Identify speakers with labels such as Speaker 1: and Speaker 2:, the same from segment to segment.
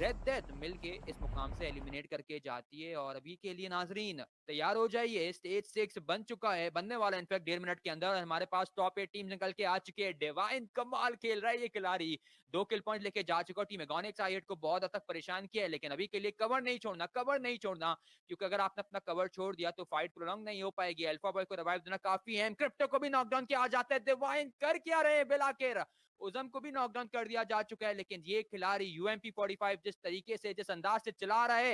Speaker 1: red death मिलके इस मुकाम से एलिमिनेट करके जाती है और अभी के लिए नाजरीन तैयार हो जाइए स्टेज सिक्स बन चुका है बनने वाला है इनफैक्ट डेढ़ मिनट के अंदर हमारे पास टॉप एट टीम निकल के आ चुकी है डिवाइन कमाल खेल रहा है ये खिलाड़ी दो किल पॉइंट लेके जा चुका टीम एगोनिक्स आई को बहुत हद तक परेशान किया है लेकिन अभी के लिए कवर नहीं छोड़ना कवर नहीं छोड़ना क्योंकि अगर आपने अपना कवर छोड़ दिया तो फाइट प्रोलॉन्ग नहीं हो पाएगी अल्फा बॉय को रिवाइव देना काफी है क्रिप्टो को भी नॉकडाउन किया जाता है डिवाइन कर क्या रहे हैं बिलाकेर उजम को भी नॉकडाउन कर दिया जा चुका है लेकिन ये खिलाड़ी यूएमपी 45 जिस तरीके से जिस अंदाज से चला रहा है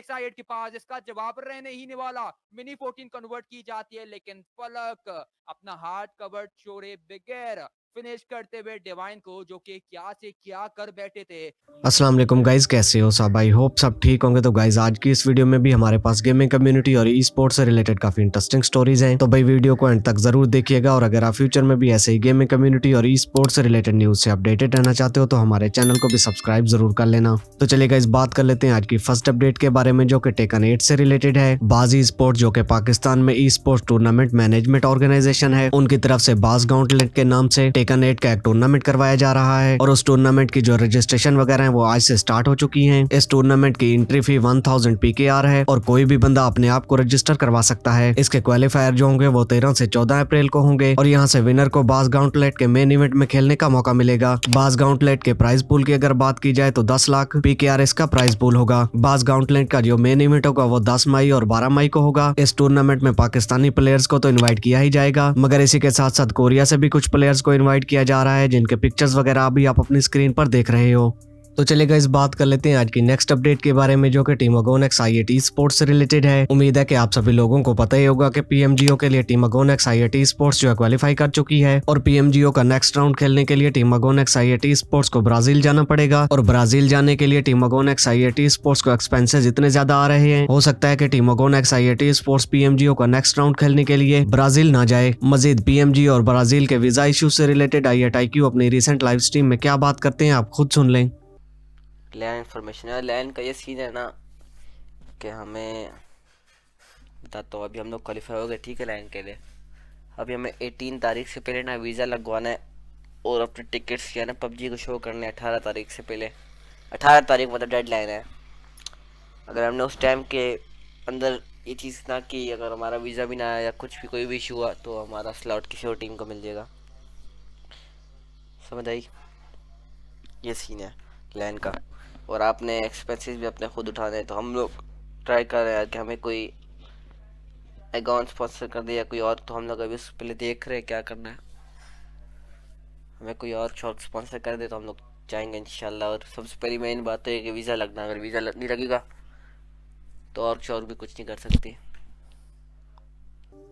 Speaker 1: एक साइड के पास इसका जवाब रहने ही नहीं वाला मिनी 14 कन्वर्ट की जाती है लेकिन पलक अपना हार्ड कवर छोड़े बगैर फिनिश करते हुए डिवाइन को
Speaker 2: जो कि क्या से क्या कर बैठे थे अस्सलाम वालेकुम गाइस कैसे हो सब आई होप सब ठीक होंगे तो गाइस आज की इस वीडियो में भी हमारे पास गेमिंग कम्युनिटी और ई स्पोर्ट्स से रिलेटेड काफी इंटरेस्टिंग स्टोरीज हैं तो भाई वीडियो को एंड तक जरूर देखिएगा और अगर आप फ्यूचर में भी ऐसे ही गेमिंग कम्युनिटी और ई स्पोर्ट्स से रिलेटेड न्यूज से अपडेटेड रहना चाहते हो तो हमारे चैनल को भी सब्सक्राइब जरूर कर लेना तो चलेगा इस बात कर लेते हैं आज की फर्स्ट अपडेट के बारे में जो कि टेकन एट से रिलेटेड है बाजी स्पोर्ट जो कि पाकिस्तान में esports tournament management organisation है उनकी तरफ से बाज गाउंटलेट के नाम से अमेरिकन का एक टूर्नामेंट करवाया जा रहा है और उस टूर्नामेंट की जो रजिस्ट्रेशन वगैरह है वो आज से स्टार्ट हो चुकी है इस टूर्नामेंट की एंट्री फी वन थाउजेंड है और कोई भी बंदा अपने आप को रजिस्टर करवा सकता है इसके क्वालिफायर जो होंगे वो तेरह से चौदह अप्रैल को होंगे और यहाँ से विनर को बास गाउंटलेट के मेन इवेंट में खेलने का मौका मिलेगा बास गाउंटलेट के प्राइस पूल की अगर बात की जाए तो दस लाख पी का प्राइस पूल होगा बास गाउंटलेट का जो मेन इवेंट होगा वो दस मई और बारह मई को होगा इस टूर्नामेंट में पाकिस्तानी प्लेयर्स को तो इन्वाइट किया ही जाएगा मगर इसी के साथ साथ कोरिया से भी कुछ प्लेयर्स को इन्वाइट प्रोवाइड किया जा रहा है जिनके पिक्चर्स वगैरह भी आप अपनी स्क्रीन पर देख रहे हो तो चलेगा इस बात कर लेते हैं आज की नेक्स्ट अपडेट के बारे में जो कि team Agonx I eight sports से रिलेटेड है उम्मीद है कि आप सभी लोगों को पता ही होगा कि पीएमजीओ के लिए team Agonx I eight sports जो है क्वालिफाई कर चुकी है और पीएमजीओ का नेक्स्ट राउंड खेलने के लिए team Agonx I eight sports को ब्राजील जाना पड़ेगा और ब्राजील जाने के लिए team Agonx I eight sports को एक्सपेंसेज इतने ज्यादा आ रहे हैं हो सकता है की team Agonx I eight sports PMGO का नेक्स्ट राउंड खेलने के लिए ब्राजील ना जाए मजीद पीएमजीओ और ब्राजील के वीजा इशू से रिलेटेड आई एट अपनी रिसेंट लाइव स्ट्रीम में क्या बात करते हैं आप खुद सुन लें
Speaker 3: लैंड इंफॉर्मेशन है लैंड का ये सीन है ना कि हमें बताता हूँ तो अभी हम लोग क्वालिफाई हो गए ठीक है लैंड के लिए अभी हमें एटीन तारीख से पहले ना वीज़ा लगवाना है और अपने टिकट्स या ना पबजी को शो करने अठारह तारीख से पहले अठारह तारीख मतलब लाइन है अगर हमने उस टाइम के अंदर ये चीज़ ना की अगर हमारा वीज़ा भी ना आया या कुछ भी कोई भी इशू हुआ तो हमारा स्लॉट किसी और टीम को मिल जाएगा समझ आई ये सीन है लैंड का और आपने एक्सपेंसेस भी अपने खुद उठाने तो हम लोग ट्राई कर रहे हैं कि हमें कोई अकाउंट स्पॉन्सर कर दिया कोई और तो हम लोग अभी उससे पहले देख रहे हैं क्या करना है हमें कोई और शॉप स्पॉन्सर कर दे तो हम लोग जाएंगे इंशाल्लाह और सबसे पहली मेन बात तो है कि वीज़ा लगना अगर वीज़ा लग नहीं लगेगा तो और शॉप भी कुछ नहीं कर सकती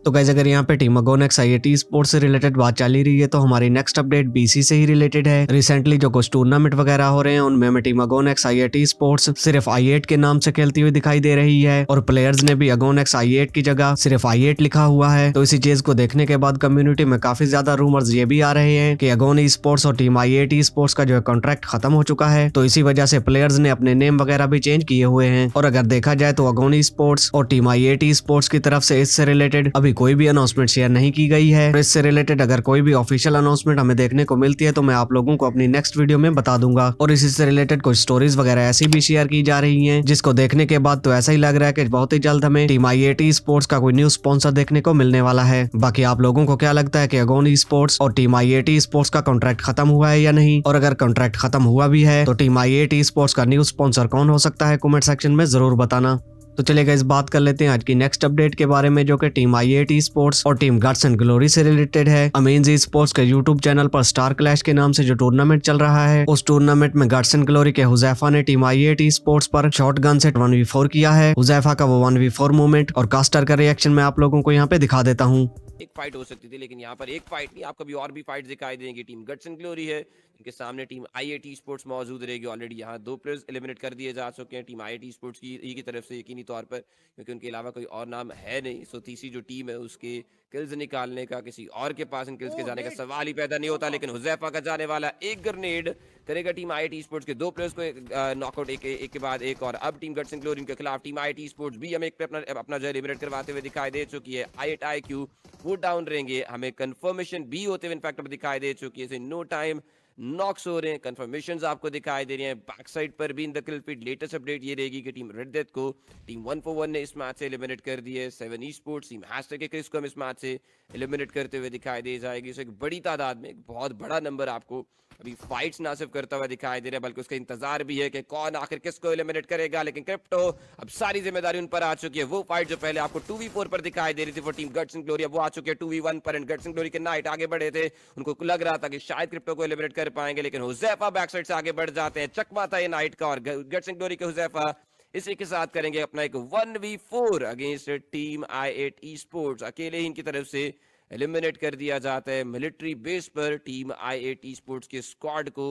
Speaker 2: तो गाइज अगर यहाँ पे Agon X I T sports से रिलेटेड बात चली रही है तो हमारी नेक्स्ट अपडेट बीसी से ही रिलेटेड है रिसेंटली जो कुछ टूर्नामेंट वगैरह हो रहे हैं उनमें हमें Agon X I T sports सिर्फ आई के नाम से खेलती हुई दिखाई दे रही है और प्लेयर्स ने भी अगोन एक्स आई की जगह सिर्फ आई लिखा हुआ है तो इसी चीज को देखने के बाद कम्युनिटी में काफी ज्यादा रूमर्स ये भी आ रहे हैं की अगोन ई स्पोर्ट्स और टीम आई टी स्पोर्ट्स का जो है कॉन्ट्रैक्ट खत्म हो चुका है तो इसी वजह से प्लेयर्स ने अपने नेम वगैरह भी चेंज किए हुए हैं और अगर देखा जाए तो अगोनी स्पोर्ट्स और टीम आई स्पोर्ट्स की तरफ से इससे रिलेटेड अभी कोई भी अनाउंसमेंट शेयर नहीं की गई है और इससे रिलेटेड अगर कोई भी ऑफिशियल अनाउंसमेंट हमें देखने को मिलती है तो मैं आप लोगों को अपनी नेक्स्ट वीडियो में बता दूंगा और इसी से रिलेटेड कुछ स्टोरीज वगैरह ऐसी भी शेयर की जा रही है जिसको देखने के बाद तो ऐसा ही लग रहा है की बहुत ही जल्द हमें टीम आई स्पोर्ट्स का कोई न्यू स्पॉन्सर देखने को मिलने वाला है बाकी आप लोगों को क्या लगता है की अगोन स्पोर्ट्स और टीम आई स्पोर्ट्स का कॉन्ट्रैक्ट खत्म हुआ है या नहीं और अगर कॉन्ट्रैक्ट खत्म हुआ भी है तो टीम आई स्पोर्ट्स का न्यू स्पॉन्सर कौन हो सकता है कमेंट सेक्शन में जरूर बताना तो चलेगा इस बात कर लेते हैं आज की नेक्स्ट अपडेट के बारे में जो कि टीम आई स्पोर्ट्स और टीम गट्स एंड ग्लोरी से रिलेटेड है अमेजी स्पोर्ट्स के यूट्यूब चैनल पर स्टार क्लैश के नाम से जो टूर्नामेंट चल रहा है उस टूर्नामेंट में गार्ड्स एंड ग्लोरी के हुजैफा ने टीम आई स्पोर्ट्स पर शॉर्ट गन सेट वन किया है हुजैफा का वो वन मूवमेंट और कास्टर का रिएक्शन मैं आप लोगों को यहाँ पे दिखा देता हूँ
Speaker 3: एक फाइट हो सकती थी लेकिन यहाँ पर एक फाइट नहीं आपको भी
Speaker 1: और भी फाइट दिखाई देंगी टीम गट्स एंड ग्लोरी है इनके सामने टीम आई स्पोर्ट्स मौजूद रहेगी ऑलरेडी यहाँ दो प्लेयर्स एलिमिनेट कर दिए जा चुके हैं टीम आई स्पोर्ट्स की ही की तरफ से यकीनी तौर पर क्योंकि उनके अलावा कोई और नाम है नहीं सो तीसरी जो टीम है उसके किल्स निकालने का किसी और के पास इन किल्स के जाने का सवाल ही पैदा नहीं होता लेकिन हुजैफा का जाने वाला एक ग्रनेड करेगा टीम आई टी स्पोर्ट्स के दो प्लेयर्स को नॉकआउट एक, एक के बाद एक और अब टीम गट्स क्लोरिन के खिलाफ टीम आई टी स्पोर्ट्स भी हमें अपना अपना जो एलिमिनेट करवाते हुए दिखाई दे चुकी है आई आई क्यू वो डाउन रहेंगे हमें कंफर्मेशन भी होते हुए इनफैक्ट दिखाई दे चुकी है नो टाइम नॉक्स हो रहे हैं कंफर्मेशन आपको दिखाई दे रही हैं बैक साइड पर भी इन दखल फिट लेटेस्ट अपडेट ये रहेगी कि टीम रेड डेथ को टीम वन फोर वन ने इस मैच से एलिमिनेट कर दी है seven esports team hashtag के क्रिस को हम इस मैच से एलिमिनेट करते हुए दिखाई दे जाएगी सो एक बड़ी तादाद में एक बहुत बड़ा नंबर आपको अभी फाइट्स ना सिर्फ करता हुआ दिखाई दे रहा है बल्कि उसका इंतजार भी है कि कौन आखिर किसको एलिमिनेट करेगा लेकिन क्रिप्टो अब सारी जिम्मेदारी उन पर आ चुकी है वो फाइट जो पहले आपको टू वी फोर पर दिखाई दे रही थी वो टीम गट्स एंड ग्लोरी वो आ चुके हैं टू वी वन पर एंड गट्स एंड ग्लोरी के नाइट आगे बढ़े थे उनको लग रहा था कि शायद क्रिप्टो को एलिमिनेट कर पाएंगे लेकिन हुजैफा बैक साइड से आगे बढ़ जाते हैं चकमा था ये नाइट का और गट्स एंड ग्लोरी के हुजैफा इसी के साथ करेंगे अपना एक one v four against team I eight esports अकेले ही इनकी तरफ से एलिमिनेट कर दिया जाता है मिलिट्री बेस पर टीम आईएटी स्पोर्ट्स के स्क्वाड को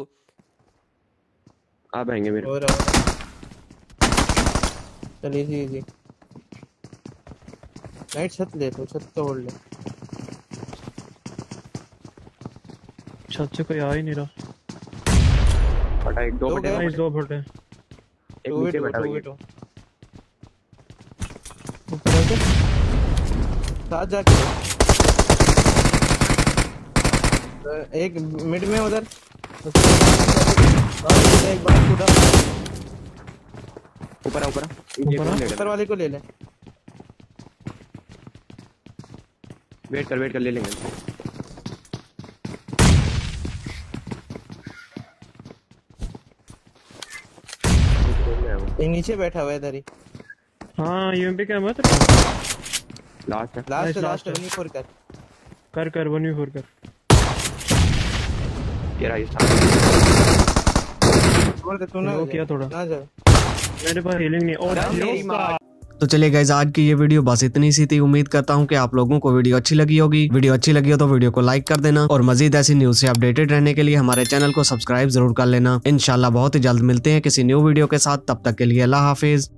Speaker 1: आप आएंगे मेरे
Speaker 3: चल इजी इजी राइट छत ले तो छत तोड़ ले छत से कोई आ ही नहीं रहा
Speaker 1: एक दो फटे नाइस दो
Speaker 3: फटे एक नीचे बैठा हुआ है ऊपर जाके साथ जाके एक मिड में उधर एक बार ऊपर ऊपर ऊपर वाले को ले ले
Speaker 1: वेट कर वेट कर ले लेंगे
Speaker 3: ये नीचे बैठा हुआ है इधर ही हां यूएमपी का मत
Speaker 1: लास्ट लास्ट लास्ट
Speaker 3: 24 कर कर कर 24 कर तो
Speaker 2: चलिए गाइज आज की ये वीडियो बस इतनी सी थी उम्मीद करता हूँ कि आप लोगों को वीडियो अच्छी लगी होगी वीडियो अच्छी लगी हो तो वीडियो को लाइक कर देना और मजीद ऐसी न्यूज से अपडेटेड रहने के लिए हमारे चैनल को सब्सक्राइब जरूर कर लेना इनशाला बहुत ही जल्द मिलते हैं किसी न्यू वीडियो के साथ तब तक के लिए अल्लाह हाफिज़